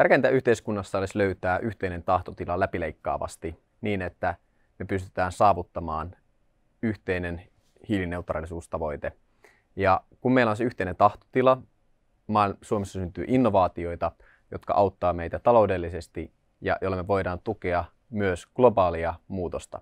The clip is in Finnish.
Tärkeintä yhteiskunnassa olisi löytää yhteinen tahtotila läpileikkaavasti niin, että me pystytään saavuttamaan yhteinen hiilineutraalisuustavoite. Ja kun meillä on se yhteinen tahtotila, Suomessa syntyy innovaatioita, jotka auttaa meitä taloudellisesti ja joilla me voidaan tukea myös globaalia muutosta.